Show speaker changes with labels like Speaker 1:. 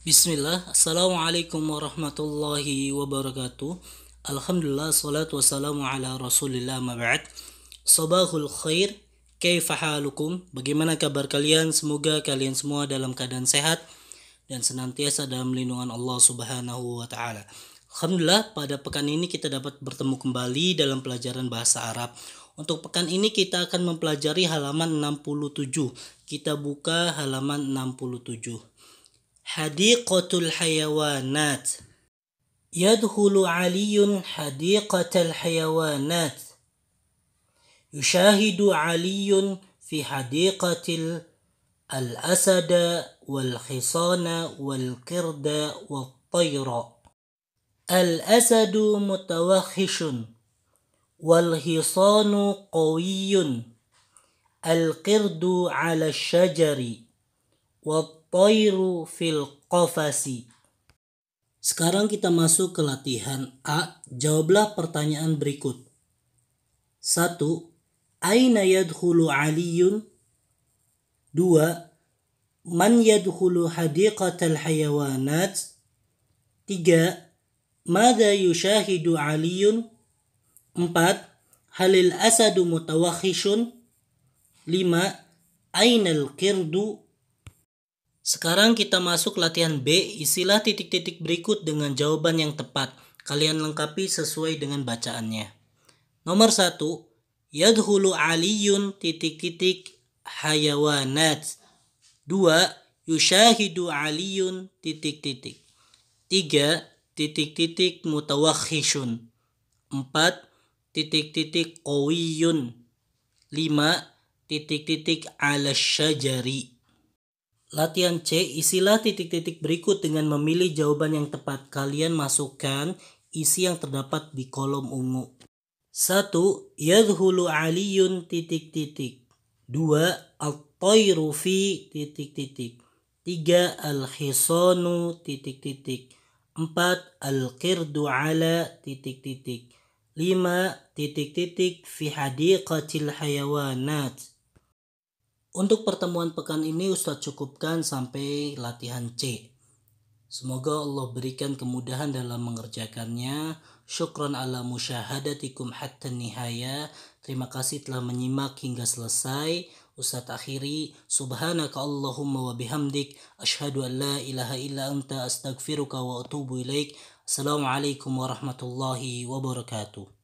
Speaker 1: Bismillah, Assalamualaikum warahmatullahi wabarakatuh Alhamdulillah, salatu wassalamu ala rasulillah maba'ad Sobahul khair, kaifa Bagaimana kabar kalian? Semoga kalian semua dalam keadaan sehat Dan senantiasa dalam lindungan Allah subhanahu wa ta'ala Alhamdulillah, pada pekan ini kita dapat bertemu kembali dalam pelajaran bahasa Arab untuk pekan ini kita akan mempelajari halaman 67. Kita buka halaman 67. حديقة الحيوانات يدخل علي حديقة الحيوانات يشاهد علي في حديقة الأسد والحصان والقرد والطير الأسد متوحش والحصان قوي القرد على الشجر والطير toiru fil kofasi. Sekarang kita masuk ke latihan A. Jawablah pertanyaan berikut. 1. Aina yadkhulu Aliyun? 2. Man yadkhulu hadiqatal hayawanat? 3. Mada yushahidu Aliyun? 4. Halil asadu mutawakhishun? 5. Aina al kirdu sekarang kita masuk latihan B, isilah titik-titik berikut dengan jawaban yang tepat. Kalian lengkapi sesuai dengan bacaannya. Nomor 1. Yadhulu aliyun titik-titik hayawanat. 2. Yushahidu aliyun titik-titik. 3. Titik-titik mutawakhishun. 4. Titik-titik qawiyun. 5. Titik-titik ala syajari. Latihan C, isilah titik-titik berikut dengan memilih jawaban yang tepat. Kalian masukkan isi yang terdapat di kolom ungu. 1. Yadhulu aliyun titik-titik. 2. Al-tayru fi titik-titik. 3. Al-hisanu titik-titik. 4. Al-qirdu ala titik-titik. 5. Titik-titik fi hadiqatil hayawanat. Untuk pertemuan pekan ini Ustadz cukupkan sampai latihan C. Semoga Allah berikan kemudahan dalam mengerjakannya. Syukran ala musyahadatikum hatta nihaya. Terima kasih telah menyimak hingga selesai. Ustaz akhiri. Subhanaka Allahumma wa bihamdik. Ashadu an la ilaha illa anta astaghfiruka wa atubu ilaik. Assalamualaikum warahmatullahi wabarakatuh.